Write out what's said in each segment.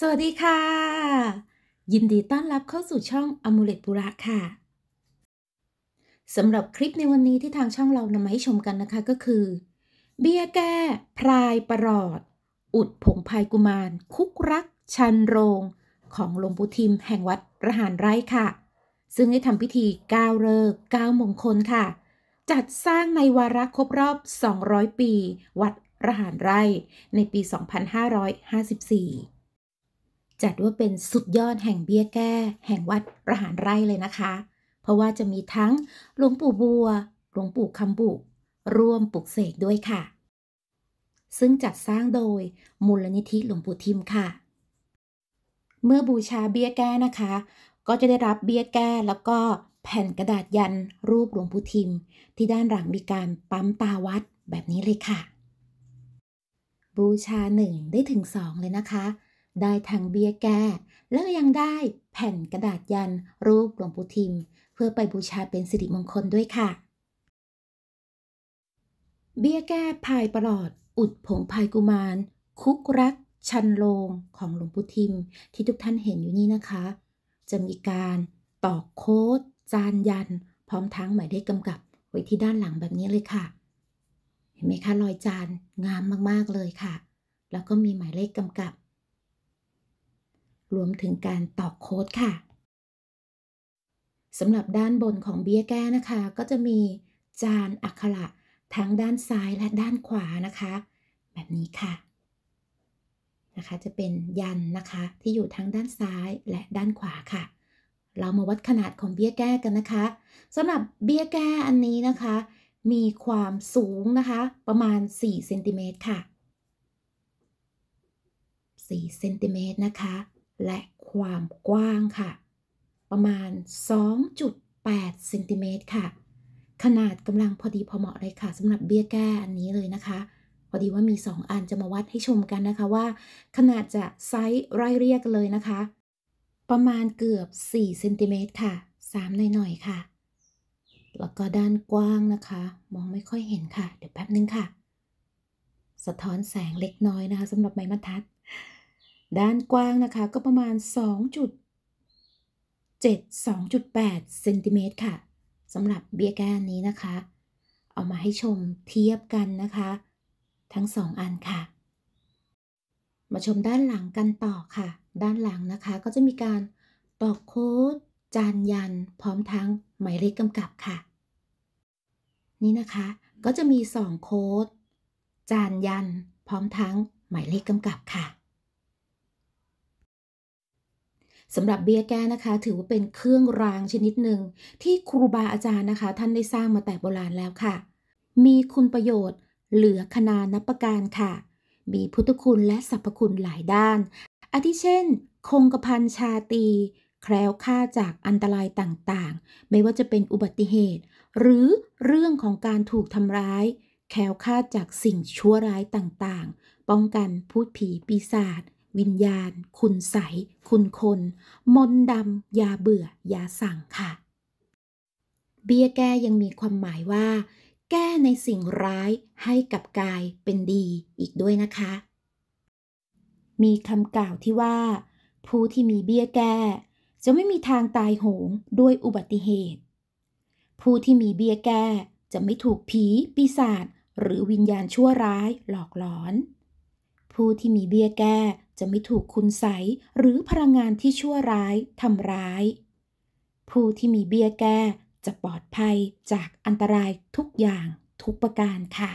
สวัสดีค่ะ ยินดีต้อนรับเข้าสู่ช่องอมูเลตบุระค่ะสำหรับคลิปในวันนี้ที่ทางช่องเรานำมาให้ชมกันนะคะก็คือ เบียแก้พรายประหลอด อุดผงพายกุมาร คุกรักชันโรง ของหลวงปู่ทิมแห่งวัดระหารไร่ค่ะ ซึ่งได้ทำพิธีก้าวเริกก้าวมงคลค่ะ จัดสร้างในวาระครบรอบ 200 ปี วัดระหารไร่ ในปี 2554จัดว่าเป็นสุดยอดแห่งเบี้ยแก้แห่งวัดประหารไร่เลยนะคะ เพราะว่าจะมีทั้งหลวงปู่บัว หลวงปู่คำบุร่วมปลุกเสกด้วยค่ะ ซึ่งจัดสร้างโดยมูลนิธิหลวงปู่ทิมค่ะ เมื่อบูชาเบี้ยแก้นะคะ ก็จะได้รับเบี้ยแก้แล้วก็แผ่นกระดาษยันรูปหลวงปู่ทิม ที่ด้านหลังมีการปั๊มตาวัดแบบนี้เลยค่ะ บูชาหนึ่งได้ถึงสองเลยนะคะได้ทั้งเบี้ยแก้แล้วยังได้แผ่นกระดาษยันรูปหลวงปู่ทิม เพื่อไปบูชาเป็นสิริมงคลด้วยค่ะ เบี้ยแก้พายประหลอด อุดผงพายกุมาร คุกรัก ชันโลงของหลวงปู่ทิม ที่ทุกท่านเห็นอยู่นี่นะคะ จะมีการตอกโค้ดจานยันพร้อมทั้งหมายเลขกำกับ ไว้ที่ด้านหลังแบบนี้เลยค่ะ เห็นไหมคะรอยจานงามมากๆเลยค่ะ แล้วก็มีหมายเลขกำกับรวมถึงการตอกโค้ดค่ะสำหรับด้านบนของเบี้ยแก้นะคะ ก็จะมีจานอักขระทั้งด้านซ้ายและด้านขวานะคะ แบบนี้ค่ะ นะคะ จะเป็นยันนะคะ ที่อยู่ทั้งด้านซ้ายและด้านขวาค่ะ เรามาวัดขนาดของเบี้ยแก้กันนะคะสำหรับเบี้ยแก้อันนี้นะคะ มีความสูงนะคะ ประมาณ4เซนติเมตรค่ะ4เซนติเมตรนะคะและความกว้างค่ะ ประมาณ2.8เซนติเมตรค่ะขนาดกำลังพอดีพอเหมาะเลยค่ะสำหรับเบี้ยแก้อันนี้เลยนะคะ พอดีว่ามี 2 อันจะมาวัดให้ชมกันนะคะว่า ขนาดจะไซส์ไร่เรียกเลยนะคะ ประมาณเกือบ4เซนติเมตรค่ะ3หน่อยๆค่ะแล้วก็ด้านกว้างนะคะ มองไม่ค่อยเห็นค่ะ เดี๋ยวแป๊บนึงค่ะสะท้อนแสงเล็กน้อยนะคะสำหรับไม้มัทัดด้านกว้างนะคะก็ประมาณ2.7-2.8เซนติเมตรค่ะสำหรับเบียร์กนนี้นะคะ เอามาให้ชมเทียบกันนะคะ ทั้งสองอันค่ะ มาชมด้านหลังกันต่อค่ะ ด้านหลังนะคะก็จะมีการตอกโค้ดจานยันพร้อมทั้งหมายเลขกำกับค่ะ นี่นะคะก็จะมี2โค้ดจานยันพร้อมทั้งหมายเลขกำกับค่ะสำหรับเบี้ยแก้นะคะ ถือว่าเป็นเครื่องรางชนิดหนึ่ง ที่ครูบาอาจารย์นะคะ ท่านได้สร้างมาแต่โบราณแล้วค่ะ มีคุณประโยชน์เหลือคณานับประการค่ะ มีพุทธคุณและสรรพคุณหลายด้าน อาทิเช่น คงกระพันชาตี แคล้วค่าจากอันตรายต่างๆ ไม่ว่าจะเป็นอุบัติเหตุ หรือเรื่องของการถูกทำร้าย แคล้วค่าจากสิ่งชั่วร้ายต่างๆ ป้องกันพูดผีปีศาจวิญญาณ คุณใส คุณคน มนดำยาเบื่อ ยาสั่งค่ะ เบี้ยแก้ยังมีความหมายว่า แก้ในสิ่งร้ายให้กับกายเป็นดีอีกด้วยนะคะ มีคำกล่าวที่ว่า ผู้ที่มีเบี้ยแก้ จะไม่มีทางตายโหงด้วยอุบัติเหตุ ผู้ที่มีเบี้ยแก้จะไม่ถูกผีปีศาจหรือวิญญาณชั่วร้ายหลอกหลอน ผู้ที่มีเบี้ยแก้จะไม่ถูกคุณใสหรือพลังงานที่ชั่วร้ายทำร้าย ผู้ที่มีเบี้ยแก้จะปลอดภัยจากอันตรายทุกอย่างทุกประการค่ะ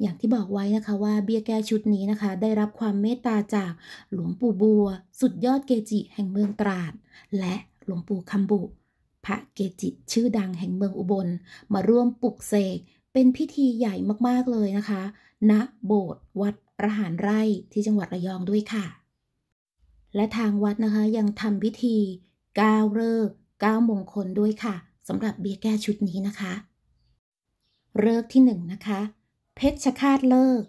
อย่างที่บอกไว้นะคะว่าเบี้ยแก้ชุดนี้นะคะ ได้รับความเมตตาจากหลวงปู่บัว สุดยอดเกจิแห่งเมืองตราด และหลวงปู่คำบุ พระเกจิชื่อดังแห่งเมืองอุบล มาร่วมปลุกเสกเป็นพิธีใหญ่มากๆเลยนะคะณโบสถ์วัดประหารไร่ที่จังหวัดระยองด้วยค่ะ และทางวัดนะคะยังทำพิธีก้าวเลิกก้าวมงคลด้วยค่ะสำหรับเบียแก้ชุดนี้นะคะเลิกที่หนึ่งนะคะ เพชรชคาตเลิก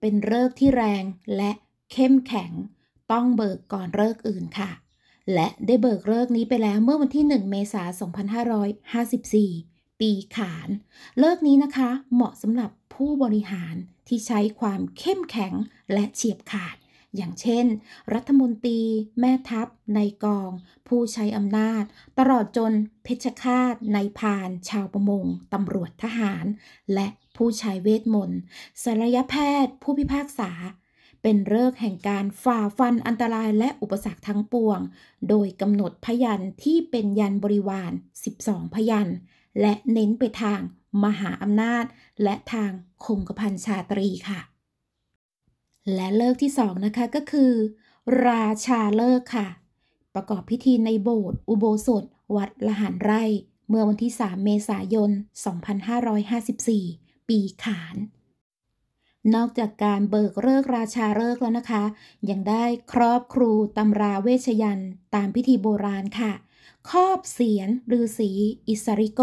เป็นเลิกที่แรงและเข้มแข็งต้องเบิกก่อนเลิกอื่นค่ะ และได้เบิกเลิกนี้ไปแล้วเมื่อวันที่ 1 เมษายน2554ีขานเลิกนี้นะคะเหมาะสำหรับผู้บริหารที่ใช้ความเข้มแข็งและเฉียบขาด อย่างเช่น รัฐมนตรี แม่ทัพนายกอง ผู้ใช้อำนาจ ตลอดจนเพชฌฆาตนายพานชาวประมงตำรวจทหาร และผู้ใช้เวทมนต์ศัลยแพทย์ผู้พิพากษา เป็นเลิกแห่งการฝ่าฟันอันตรายและอุปสรรคทั้งปวง โดยกำหนดพยันที่เป็นยันบริวาร12 พยันและเน้นไปทางมหาอำนาจ และทางคงกระพันชาตรีค่ะ และเลิกที่สองนะคะก็คือ ราชาเลิกค่ะ ประกอบพิธีในโบสถ์อุโบสถวัดละหันไร่ เมื่อวันที่ 3 เมษายน 2554 ปีขาน นอกจากการเบิกเลิกราชาเลิกแล้วนะคะ ยังได้ครอบครูตำราเวชยันตามพิธีโบราณค่ะเครอบเสียนือสีอิสริโก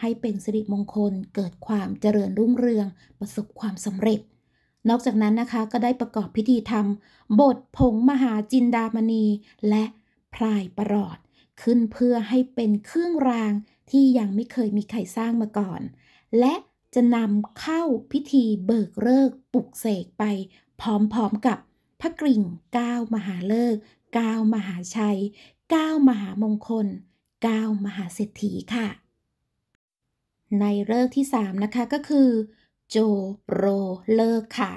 ให้เป็นสิริมงคลเกิดความเจริญรุ่งเรืองประสบความสำเร็จ นอกจากนั้นนะคะ ก็ได้ประกอบพิธีทำบทผงมหาจินดามณี และพรายประหลอด ขึ้นเพื่อให้เป็นเครื่องรางที่ยังไม่เคยมีใครสร้างมาก่อน และจะนำเข้าพิธีเบิกเลิกปลุกเสกไป พร้อมๆกับพระกริ่งก้าวมหาเลิก ก้าวมหาชัย9มหามงคล9มหาเศรษฐีค่ะ ในเลิกที่ 3 นะคะก็คือ โจโรเลิกค่ะ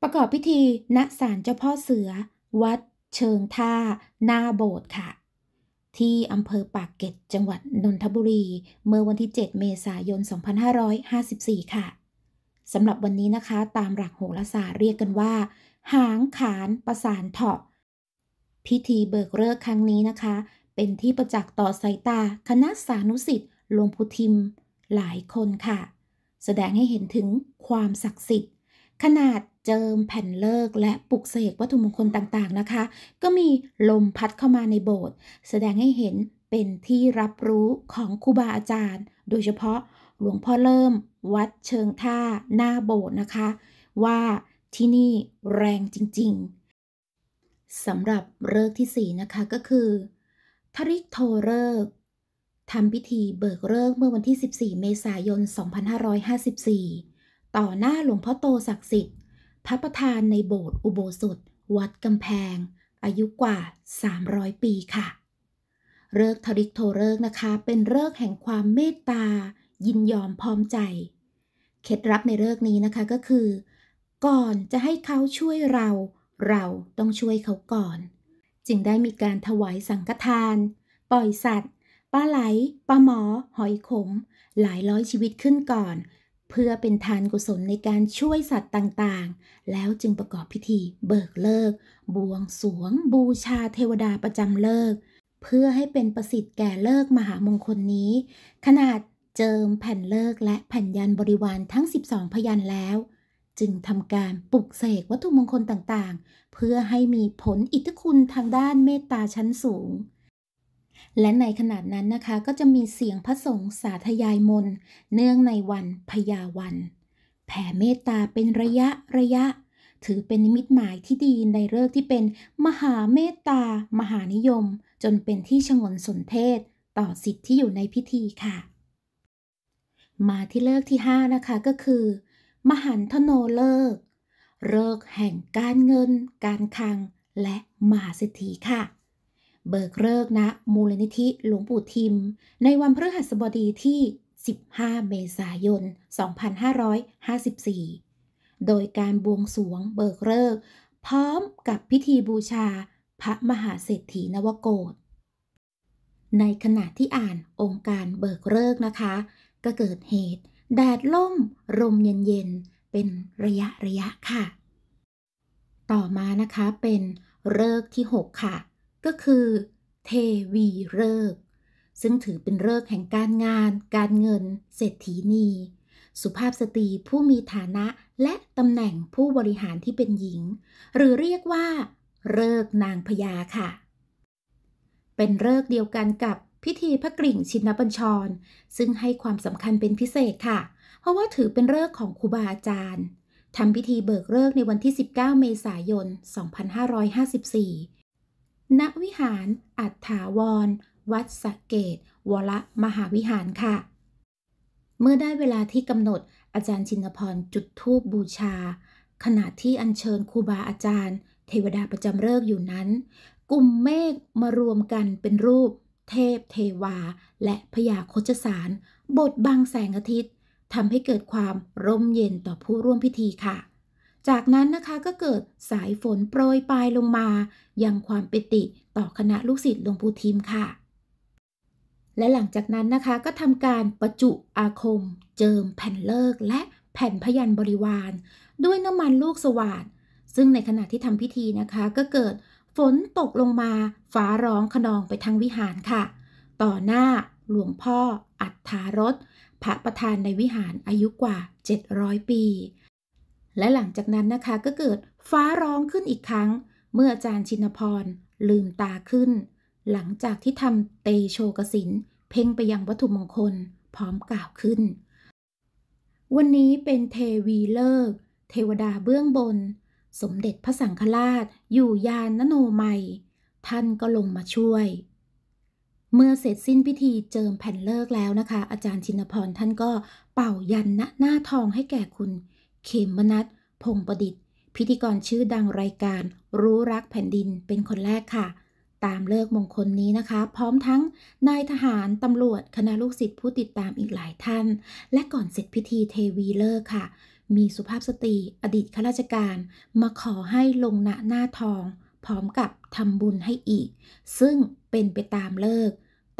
ประกอบพิธี ณศาลเจ้าพ่อเสือ วัดเชิงท่า หน้าโบสถ์ค่ะ ที่อำเภอปากเกร็ด จังหวัด นนทบุรี เมื่อวันที่ 7 เมษายน 2554 ค่ะ สำหรับวันนี้นะคะตามหลักโหราศาสตร์เรียกกันว่า หางขานประสานเถาะพิธีเบิกเลิกครั้งนี้นะคะ เป็นที่ประจักษ์ต่อสายตาคณะสานุสิทธิ์หลวงพุทิมหลายคนค่ะ แสดงให้เห็นถึงความศักดิ์สิทธิ์ ขนาดเจิมแผ่นเลิกและปลุกเสกวัตถุมงคลต่างๆนะคะ ก็มีลมพัดเข้ามาในโบสถ์แสดงให้เห็นเป็นที่รับรู้ของครูบาอาจารย์ โดยเฉพาะหลวงพ่อเริ่มวัดเชิงท่าหน้าโบสถ์นะคะ ว่าที่นี่แรงจริง ๆสำหรับเลิกที่ 4 นะคะก็คือ ทริกโทเลิกทำพิธีเบิกเลิกเมื่อวันที่ 14 เมษายน 2554 ต่อหน้าหลวงพ่อโตศักดิ์สิทธิ์พระประธานในโบสถ์อุโบสถวัดกำแพง อายุกว่า 300 ปีค่ะเลิกทริกโทเลิกนะคะ เป็นเลิกแห่งความเมตตา ยินยอมพร้อมใจเคล็ดลับในเลิกนี้นะคะก็คือ ก่อนจะให้เขาช่วยเราเราต้องช่วยเขาก่อนจึงได้มีการถวายสังฆทาน ปล่อยสัตว์ปลาไหลปลาหมอ หอยขม หลายร้อยชีวิตขึ้นก่อน เพื่อเป็นทานกุศลในการช่วยสัตว์ต่างๆ แล้วจึงประกอบพิธีเบิกเลิก บวงสวงบูชาเทวดาประจำเลิก เพื่อให้เป็นประสิทธิ์แก่เลิกมหามงคลนี้ ขนาดเจิมแผ่นเลิกและแผ่นยันบริวารทั้ง12พยันแล้วจึงทำการปลุกเสกวัตถุมงคลต่างๆ เพื่อให้มีผลอิทธิคุณทางด้านเมตตาชั้นสูง และในขณะนั้นนะคะก็จะมีเสียงพระสงฆ์สาธยายมนเนื่องในวันพยาวัน แผ่เมตตาเป็นระยะ ระยะ ถือเป็นนิมิตหมายที่ดีในเลิกที่เป็น มหาเมตตา มหานิยม จนเป็นที่ชงนสนเทศ ต่อสิทธิ์ที่อยู่ในพิธีค่ะ มาที่เลิกที่ 5 นะคะก็คือมหันทโนเลิกเลิกแห่งการเงิน การคังและมหาเศรษฐีค่ะ เบิกเลิกนะมูลนิธิหลวงปู่ทิม ในวันพฤหัสบดีที่ 15 เมษายน 2554 โดยการบวงสวงเบิกเลิกพร้อมกับพิธีบูชา พระมหาเศรษฐีนวโกศในขณะที่อ่านองค์การเบิกเลิกนะคะ ก็เกิดเหตุแดดล่ม ลมเย็นนเป็นระยะระยะค่ะ ต่อมานะคะเป็นเลิกที่ 6 ค่ะ ก็คือเทวีเลิก ซึ่งถือเป็นเลิกแห่งการงาน การเงิน เศรษฐีนี สุภาพสตรีผู้มีฐานะและตำแหน่งผู้บริหารที่เป็นหญิง หรือเรียกว่าเลิกนางพญาค่ะ เป็นเลิกเดียวกันกับพิธีพระกริ่งชินบัญชร ซึ่งให้ความสำคัญเป็นพิเศษค่ะ เพราะว่าถือเป็นเลิกของครูบาอาจารย์ทำพิธีเบิกเลิกในวันที่ 19 เมษายน 2554ณวิหาร อัฏฐาวร วัดสกเกตวรมหาวิหารค่ะ เมื่อได้เวลาที่กำหนดอาจารย์ชินพรจุดธูปบูชา ขณะที่อัญเชิญครูบาอาจารย์ เทวดาประจำเลิกอยู่นั้น กลุ่มเมฆมารวมกันเป็นรูปเทพเทวา และพยาโคจสาร บทบังแสงอาทิตย์ทำให้เกิดความร่มเย็นต่อผู้ร่วมพิธีค่ะ จากนั้นนะคะก็เกิดสายฝนโปรยปลายลงมา ยังความปิติต่อคณะลูกศิษย์หลวงปู่ทิมค่ะ และหลังจากนั้นนะคะก็ทำการประจุอาคม เจิมแผ่นเลิก และแผ่นพยันบริวาร ด้วยน้ำมันลูกสว่านซึ่งในขณะที่ทำพิธีนะคะก็เกิดฝนตกลงมาฟ้าร้องขนองไปทางวิหารค่ะ ต่อหน้าหลวงพ่ออัฏฐารถพระประธานในวิหารอายุกว่า 700 ปี และหลังจากนั้นนะคะก็เกิดฟ้าร้องขึ้นอีกครั้ง เมื่ออาจารย์ชินพรลืมตาขึ้น หลังจากที่ทำเตโชกสิน เพ่งไปยังวัตถุมงคลพร้อมกล่าวขึ้น วันนี้เป็นเทวีเลิก เทวดาเบื้องบนสมเด็จพระสังฆราช อยู่ยานนโนมัย ท่านก็ลงมาช่วย เมื่อเสร็จสิ้นพิธีเจิมแผ่นเลิกแล้วนะคะ อาจารย์ชินพรท่านก็เป่ายันณหน้าทองให้แก่คุณ เขมมนัทพงประดิษฐ์ พิธีกรชื่อดังรายการรู้รักแผ่นดินเป็นคนแรกค่ะ ตามเลิกมงคลนี้นะคะ พร้อมทั้งนายทหาร ตำรวจคณะลูกศิษย์ผู้ติดตามอีกหลายท่าน และก่อนเสร็จพิธีเทวีเลิกค่ะมีสุภาพสตรีอดีตข้าราชการมาขอให้ลงณหน้าทอง พร้อมกับทำบุญให้อีก ซึ่งเป็นไปตามเลิก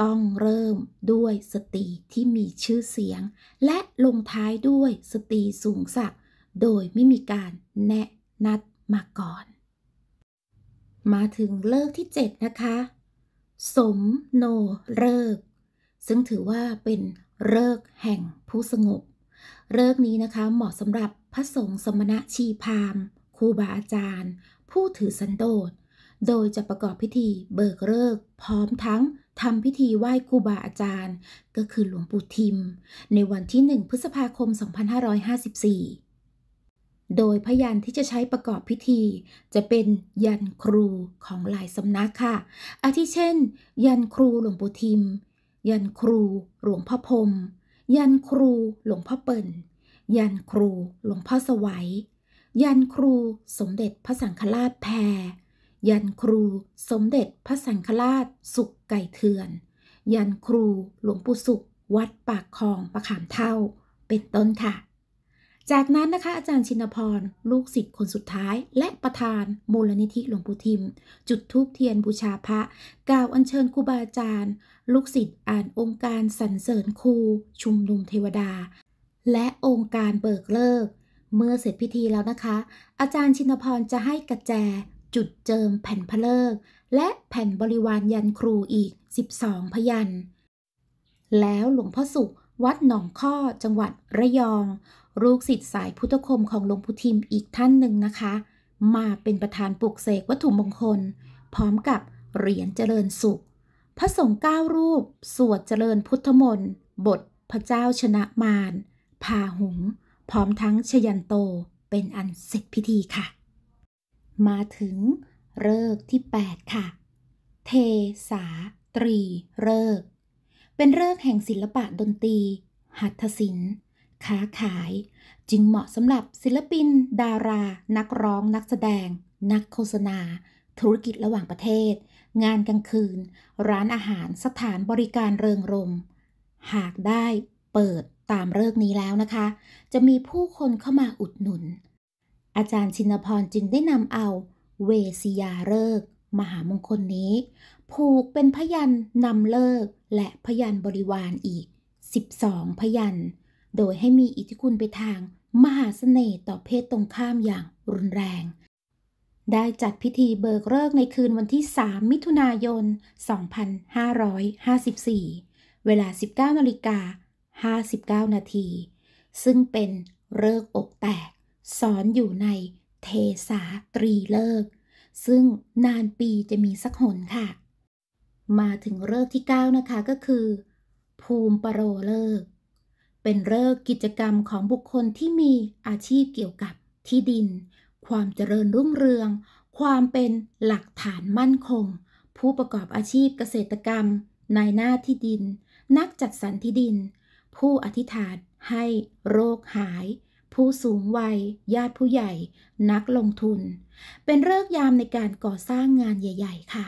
ต้องเริ่มด้วยสตรีที่มีชื่อเสียง และลงท้ายด้วยสตรีสูงสักโดยไม่มีการแนะนัดมาก่อน มาถึงเลิกที่ 7 นะคะ สมโนเลิก ซึ่งถือว่าเป็นเลิกแห่งผู้สงบเลิกนี้นะคะเหมาะสำหรับพระสงฆ์สมณะชีพามครูบาอาจารย์ ผู้ถือสันโดษ โดยจะประกอบพิธี เบิกเลิกพร้อมทั้งทำพิธีไหว้ครูบาอาจารย์ ก็คือหลวงปู่ทิมในวันที่ 1 พฤษภาคม 2554 โดยพยันที่จะใช้ประกอบพิธีจะเป็นยันครูของหลายสำนักค่ะ อาทิเช่น ยันครูหลวงปู่ทิม ยันครูหลวงพ่อพรมยันครูหลวงพ่อเปิ่น ยันครูหลวงพ่อสวัย ยันครูสมเด็จพระสังฆราชแพร ยันครูสมเด็จพระสังฆราชสุกไก่เถื่อน ยันครูหลวงปู่สุข วัดปากคลองประขามเท่าเป็นต้นค่ะ จากนั้นนะคะ อาจารย์ชินพรลูกศิษย์คนสุดท้ายและประธานมูลนิธิหลวงปู่ทิม จุดทูบเทียนบูชาพระกล่าวอัญเชิญครูบาอาจารย์ลูกศิษย์อ่านองค์การสรรเสริญครูชุมนุมเทวดา และองค์การเบิกเลิก เมื่อเสร็จพิธีแล้วนะคะ อาจารย์ชินพรจะให้กระแจจุดเจิมแผ่นพระเลิก และแผ่นบริวารยันครูอีก 12 พยัน แล้วหลวงพ่อสุขวัดหนองข้อจังหวัดระยอง ลูกศิษย์สายพุทธคมของหลวงพุทิมอีกท่านหนึ่งนะคะ มาเป็นประธานปลุกเสกวัตถุมงคล พร้อมกับเหรียญเจริญสุขพระสงฆ์เก้ารูปสวดเจริญพุทธมนต์ บทพระเจ้าชนะมาร พาหุง พร้อมทั้งชยันโตเป็นอันเสร็จพิธีค่ะ มาถึงเลิกที่ 8 ค่ะ เทสา ตรีเลิกเป็นเลิกแห่งศิลปะดนตรี หัตถศิลป์ค้าขาย จึงเหมาะสำหรับศิลปิน ดารา นักร้องนักแสดง นักโฆษณาธุรกิจระหว่างประเทศ งานกลางคืน ร้านอาหาร สถานบริการเริงรม หากได้เปิดตามเลิกนี้แล้วนะคะ จะมีผู้คนเข้ามาอุดหนุน อาจารย์ชินพรจึงได้นำเอาเวสยาเลิกมหามงคลนี้ ผูกเป็นพยันนำเลิกและพยันบริวารอีก 12 พยันโดยให้มีอิทธิคุณไปทางมหาสเสน่ห์ต่อเพศตรงข้ามอย่างรุนแรงได้จัดพิธีเบิกเลิกในคืนวันที่ 3 มิถุนายน 2554 เวลา 19นาฬิกา59นาที ซึ่งเป็นเลิกอกแตกสอนอยู่ในเทสาตรีเลิก ซึ่งนานปีจะมีสักหนค่ะ มาถึงเลิกที่ 9 นะคะก็คือ ภูมิปรโรเลิก เป็นเลิกกิจกรรมของบุคคลที่มีอาชีพเกี่ยวกับที่ดินความเจริญรุ่งเรือง ความเป็นหลักฐานมั่นคง ผู้ประกอบอาชีพเกษตรกรรมนายหน้าที่ดิน นักจัดสรรที่ดิน ผู้อธิษฐานให้โรคหาย ผู้สูงวัย ญาติผู้ใหญ่ นักลงทุน เป็นเลิกยามในการก่อสร้างงานใหญ่ๆ ค่ะ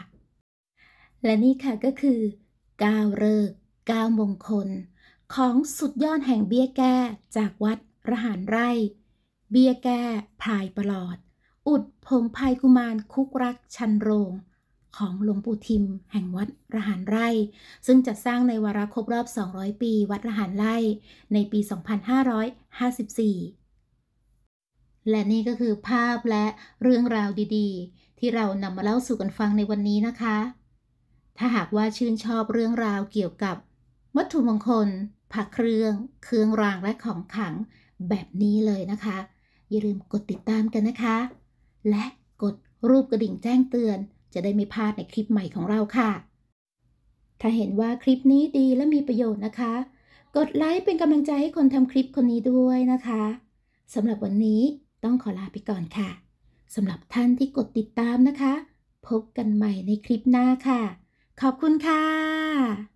และนี่ค่ะก็คือก้าวเลิกก้าวมงคล ของสุดยอดแห่งเบี้ยแก้จากวัดระหารไร่เบียแก้พายประหลอด อุดผงพายกุมารคุกรักชันโรง ของหลวงปู่ทิม แห่งวัดระหารไร่ ซึ่งจัดสร้างในวาระครบรอบ 200 ปี วัดระหารไร่ในปี 2554 และนี่ก็คือภาพและเรื่องราวดีๆ ที่เรานำมาเล่าสู่กันฟังในวันนี้นะคะ ถ้าหากว่าชื่นชอบเรื่องราวเกี่ยวกับ วัตถุมงคล ผักเครื่อง เครื่องรางและของขังแบบนี้เลยนะคะอย่าลืมกดติดตามกันนะคะ และกดรูปกระดิ่งแจ้งเตือน จะได้ไม่พลาดในคลิปใหม่ของเราค่ะ ถ้าเห็นว่าคลิปนี้ดีและมีประโยชน์นะคะ กดไลค์เป็นกำลังใจให้คนทำคลิปคนนี้ด้วยนะคะ สำหรับวันนี้ต้องขอลาไปก่อนค่ะ สำหรับท่านที่กดติดตามนะคะ พบกันใหม่ในคลิปหน้าค่ะ ขอบคุณค่ะ